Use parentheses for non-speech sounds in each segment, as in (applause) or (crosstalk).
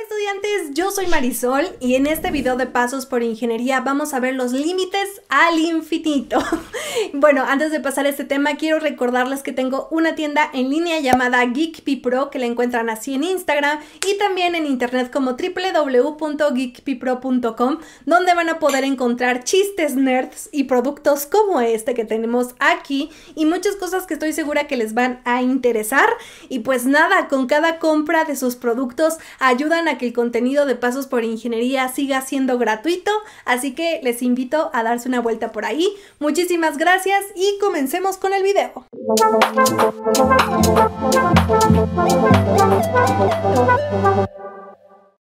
estudiantes, yo soy Marisol y en este video de Pasos por Ingeniería vamos a ver los límites al infinito. (laughs) bueno, antes de pasar a este tema quiero recordarles que tengo una tienda en línea llamada GeekPipro que la encuentran así en Instagram y también en internet como www.geekpipro.com donde van a poder encontrar chistes nerds y productos como este que tenemos aquí y muchas cosas que estoy segura que les van a interesar y pues nada, con cada compra de sus productos ayudan a que el contenido de Pasos por Ingeniería siga siendo gratuito, así que les invito a darse una vuelta por ahí. Muchísimas gracias y comencemos con el video.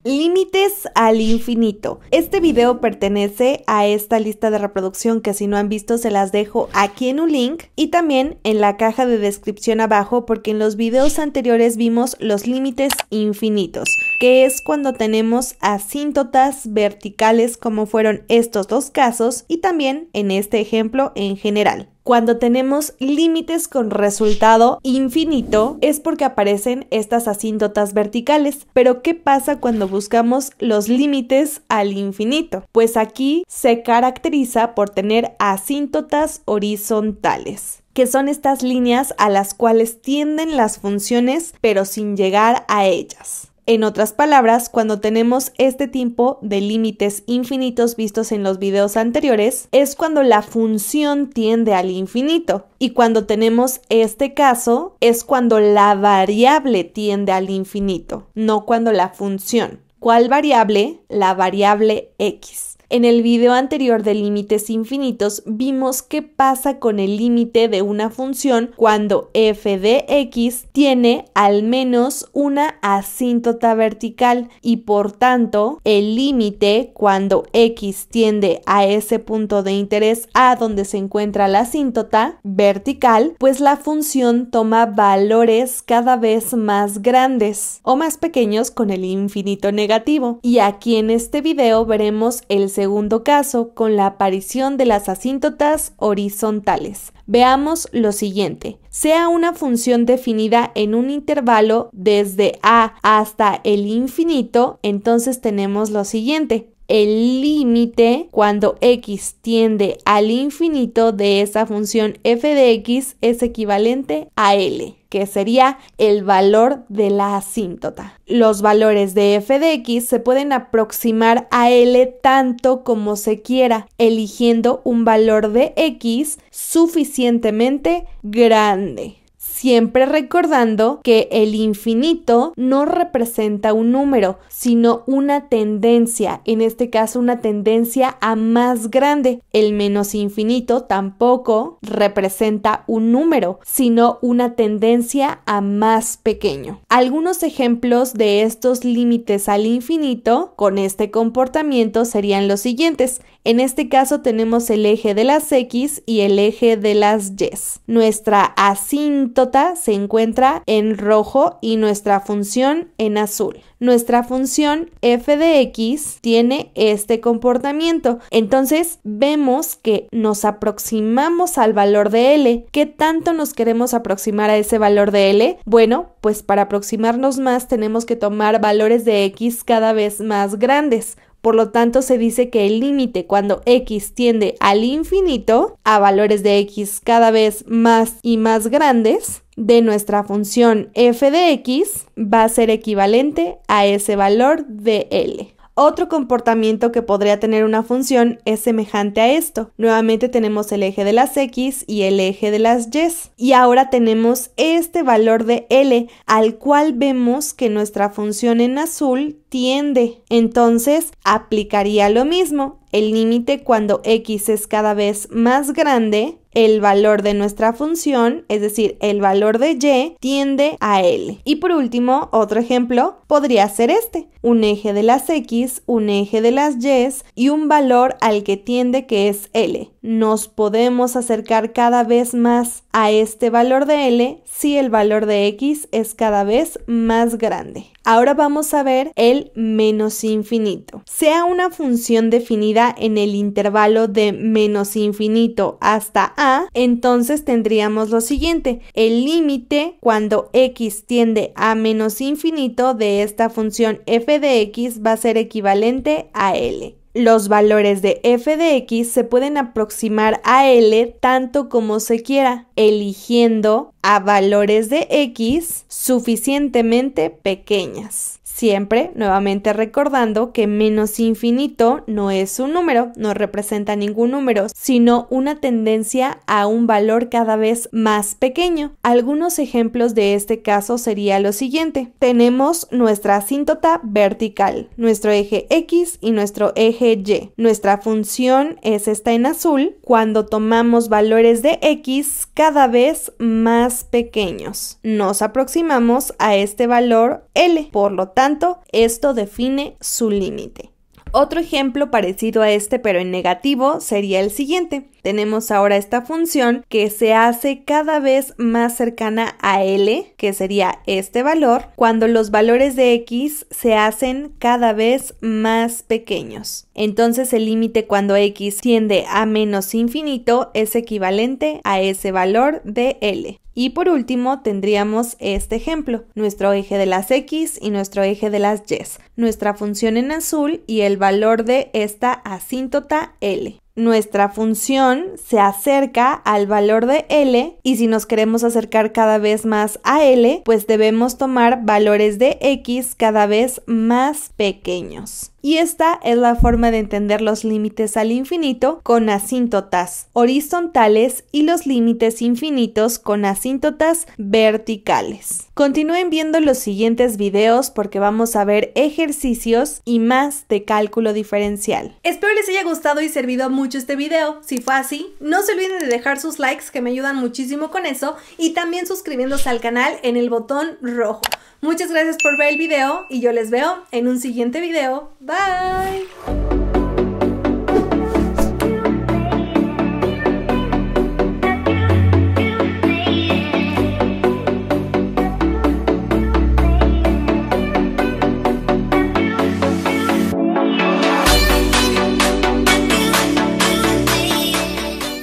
Límites al infinito. Este video pertenece a esta lista de reproducción que si no han visto se las dejo aquí en un link y también en la caja de descripción abajo porque en los videos anteriores vimos los límites infinitos, que es cuando tenemos asíntotas verticales como fueron estos dos casos y también en este ejemplo en general. Cuando tenemos límites con resultado infinito es porque aparecen estas asíntotas verticales. Pero ¿qué pasa cuando buscamos los límites al infinito? Pues aquí se caracteriza por tener asíntotas horizontales que son estas líneas a las cuales tienden las funciones pero sin llegar a ellas. En otras palabras, cuando tenemos este tipo de límites infinitos vistos en los videos anteriores, es cuando la función tiende al infinito. Y cuando tenemos este caso, es cuando la variable tiende al infinito, no cuando la función. ¿Cuál variable? La variable x. En el video anterior de límites infinitos vimos qué pasa con el límite de una función cuando f de x tiene al menos una asíntota vertical y por tanto el límite cuando x tiende a ese punto de interés a donde se encuentra la asíntota vertical, pues la función toma valores cada vez más grandes o más pequeños con el infinito negativo. Y aquí en este video veremos el segundo caso con la aparición de las asíntotas horizontales. Veamos lo siguiente. Sea una función definida en un intervalo desde a hasta el infinito, entonces tenemos lo siguiente el límite cuando x tiende al infinito de esa función f de x es equivalente a L que sería el valor de la asíntota. Los valores de f de x se pueden aproximar a L tanto como se quiera, eligiendo un valor de x suficientemente grande siempre recordando que el infinito no representa un número, sino una tendencia, en este caso una tendencia a más grande. El menos infinito tampoco representa un número, sino una tendencia a más pequeño. Algunos ejemplos de estos límites al infinito con este comportamiento serían los siguientes. En este caso tenemos el eje de las X y el eje de las Y. Nuestra asíntota, se encuentra en rojo y nuestra función en azul. Nuestra función f de x tiene este comportamiento. Entonces vemos que nos aproximamos al valor de L. ¿Qué tanto nos queremos aproximar a ese valor de L? Bueno, pues para aproximarnos más tenemos que tomar valores de x cada vez más grandes. Por lo tanto, se dice que el límite cuando x tiende al infinito, a valores de x cada vez más y más grandes, de nuestra función f de x va a ser equivalente a ese valor de L. Otro comportamiento que podría tener una función es semejante a esto. Nuevamente tenemos el eje de las X y el eje de las Y. Y ahora tenemos este valor de L al cual vemos que nuestra función en azul tiende. Entonces aplicaría lo mismo. El límite cuando X es cada vez más grande el valor de nuestra función, es decir, el valor de y tiende a L. Y por último, otro ejemplo podría ser este, un eje de las X, un eje de las Y y un valor al que tiende que es L nos podemos acercar cada vez más a este valor de L si el valor de X es cada vez más grande. Ahora vamos a ver el menos infinito. Sea una función definida en el intervalo de menos infinito hasta a, entonces tendríamos lo siguiente. El límite cuando x tiende a menos infinito de esta función f de x va a ser equivalente a L. Los valores de f de x se pueden aproximar a L tanto como se quiera, eligiendo a valores de x suficientemente pequeñas. Siempre, nuevamente recordando que menos infinito no es un número, no representa ningún número, sino una tendencia a un valor cada vez más pequeño. Algunos ejemplos de este caso sería lo siguiente. Tenemos nuestra asíntota vertical, nuestro eje X y nuestro eje y, Nuestra función es esta en azul cuando tomamos valores de X cada vez más pequeños. Nos aproximamos a este valor L, por lo tanto, esto define su límite. Otro ejemplo parecido a este pero en negativo sería el siguiente. Tenemos ahora esta función que se hace cada vez más cercana a L, que sería este valor, cuando los valores de X se hacen cada vez más pequeños. Entonces el límite cuando X tiende a menos infinito es equivalente a ese valor de L. Y por último tendríamos este ejemplo, nuestro eje de las X y nuestro eje de las Y, nuestra función en azul y el valor de esta asíntota L. Nuestra función se acerca al valor de L y si nos queremos acercar cada vez más a L, pues debemos tomar valores de X cada vez más pequeños. Y esta es la forma de entender los límites al infinito con asíntotas horizontales y los límites infinitos con asíntotas verticales. Continúen viendo los siguientes videos porque vamos a ver ejercicios y más de cálculo diferencial. Espero les haya gustado y servido mucho este video. Si fue así, no se olviden de dejar sus likes que me ayudan muchísimo con eso y también suscribiéndose al canal en el botón rojo. Muchas gracias por ver el video y yo les veo en un siguiente video. Bye.